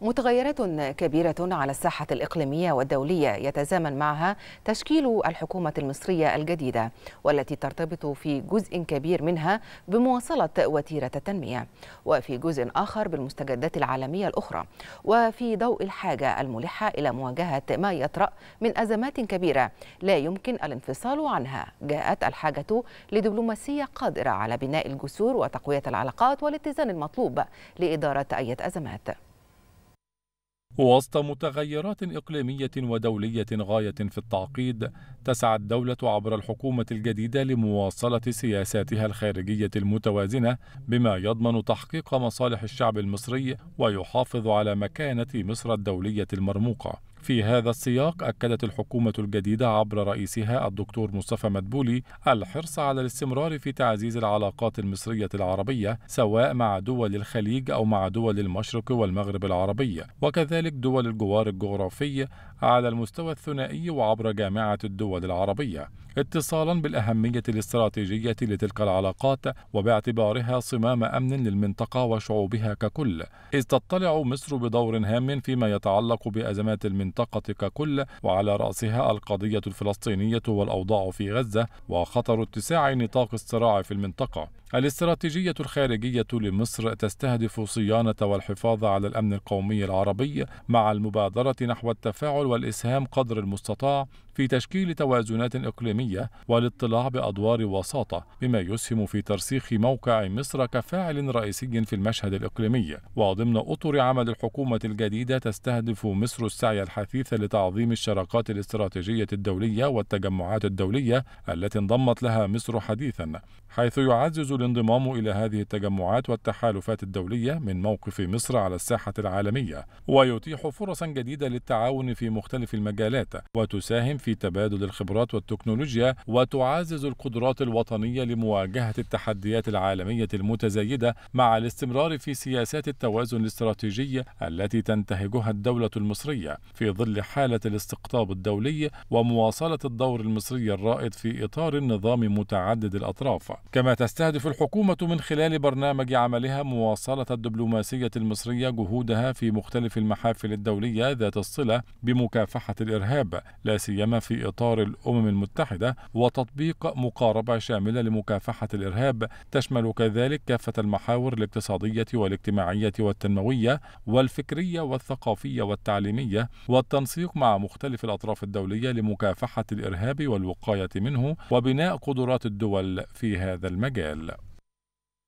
متغيرات كبيرة على الساحة الإقليمية والدولية يتزامن معها تشكيل الحكومة المصرية الجديدة والتي ترتبط في جزء كبير منها بمواصلة وتيرة التنمية وفي جزء آخر بالمستجدات العالمية الأخرى وفي ضوء الحاجة الملحة إلى مواجهة ما يطرأ من أزمات كبيرة لا يمكن الانفصال عنها جاءت الحاجة لدبلوماسية قادرة على بناء الجسور وتقوية العلاقات والاتزان المطلوب لإدارة أي أزمات وسط متغيرات إقليمية ودولية غاية في التعقيد، تسعى الدولة عبر الحكومة الجديدة لمواصلة سياساتها الخارجية المتوازنة بما يضمن تحقيق مصالح الشعب المصري ويحافظ على مكانة مصر الدولية المرموقة. في هذا السياق أكدت الحكومة الجديدة عبر رئيسها الدكتور مصطفى مدبولي الحرص على الاستمرار في تعزيز العلاقات المصرية العربية سواء مع دول الخليج أو مع دول المشرق والمغرب العربي وكذلك دول الجوار الجغرافي على المستوى الثنائي وعبر جامعة الدول العربية اتصالا بالأهمية الاستراتيجية لتلك العلاقات وباعتبارها صمام أمن للمنطقة وشعوبها ككل إذ تضطلع مصر بدور هام فيما يتعلق بأزمات المنطقة المنطقة ككل وعلى رأسها القضية الفلسطينية والأوضاع في غزة وخطر اتساع نطاق الصراع في المنطقة الاستراتيجية الخارجية لمصر تستهدف صيانة والحفاظ على الأمن القومي العربي مع المبادرة نحو التفاعل والإسهام قدر المستطاع في تشكيل توازنات إقليمية والاطلاع بأدوار وساطة بما يسهم في ترسيخ موقع مصر كفاعل رئيسي في المشهد الإقليمي وضمن أطر عمل الحكومة الجديدة تستهدف مصر السعي الحثيث لتعظيم الشراكات الاستراتيجية الدولية والتجمعات الدولية التي انضمت لها مصر حديثا حيث يعزز الانضمام إلى هذه التجمعات والتحالفات الدولية من موقف مصر على الساحة العالمية ويتيح فرصا جديدة للتعاون في مختلف المجالات وتساهم في تبادل الخبرات والتكنولوجيا وتعزز القدرات الوطنية لمواجهة التحديات العالمية المتزايدة مع الاستمرار في سياسات التوازن الاستراتيجي التي تنتهجها الدولة المصرية في ظل حالة الاستقطاب الدولي ومواصلة الدور المصري الرائد في إطار نظام متعدد الأطراف كما تستهدف الحكومة من خلال برنامج عملها مواصلة الدبلوماسية المصرية جهودها في مختلف المحافل الدولية ذات الصلة بمكافحة الإرهاب لا سيما في إطار الأمم المتحدة وتطبيق مقاربة شاملة لمكافحة الإرهاب تشمل كذلك كافة المحاور الاقتصادية والاجتماعية والتنموية والفكرية والثقافية والتعليمية والتنسيق مع مختلف الأطراف الدولية لمكافحة الإرهاب والوقاية منه وبناء قدرات الدول في هذا المجال